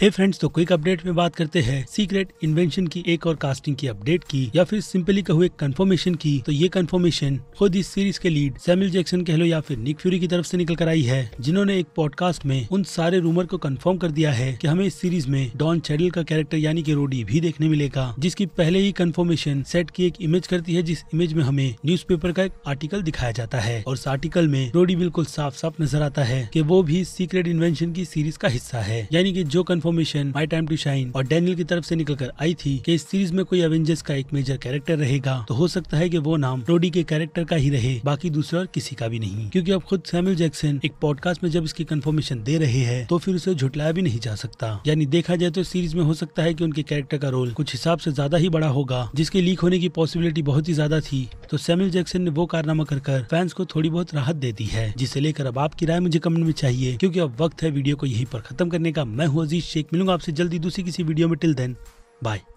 हे friends तो quick update में बात करते हैं सीक्रेट इन्वेंशन की एक और कास्टिंग की अपडेट की या फिर सिंपली कहू एक कंफर्मेशन की तो ये कंफर्मेशन खुद इस सीरीज के लीड सैमिल जैक्सन कह लो या फिर निक फ्यूरी की तरफ से निकल कर आई है जिन्होंने एक पॉडकास्ट में उन सारे रूमर को कंफर्म कर दिया है कि हमें इस सीरीज में डॉन चैडल का कैरेक्टर यानी कि रोडी भी देखने मिलेगा जिसकी पहले ही कंफर्मेशन सेट की एक इमेज करती है जिस इमेज में हमें न्यूज का एक आर्टिकल दिखाया जाता है और उस आर्टिकल में रोडी बिल्कुल साफ साफ नजर आता है की वो भी सीक्रेट इन्वेंशन की सीरीज का हिस्सा है यानी की जो confirm information my time to shine और डेनियल की तरफ से निकल कर आई थी कि इस सीरीज में कोई एवेंजर्स का एक मेजर कैरेक्टर रहेगा तो हो सकता है कि वो नाम रोडी के कैरेक्टर का ही रहे बाकी दूसरा और किसी का भी नहीं क्योंकि अब खुद सैमुअल जैक्सन एक पॉडकास्ट में जब इसकी कंफर्मेशन दे रहे हैं तो फिर उसे झुटलाया भी नहीं जा सकता यानी देखा जाए तो सीरीज में हो सकता है की उनके कैरेक्टर का रोल कुछ हिसाब से ज्यादा ही बड़ा होगा जिसके लीक होने की पॉसिबिलिटी बहुत ही ज्यादा थी तो सैमुअल जैक्सन ने वो कारनामा कर कर फैंस को थोड़ी बहुत राहत दे दी है जिसे लेकर अब आपकी राय मुझे कमेंट में चाहिए क्योंकि अब वक्त है वीडियो को यहीं पर खत्म करने का मैं हूँ अजीज शेख मिलूंगा आपसे जल्दी दूसरी किसी वीडियो में टिल देन बाय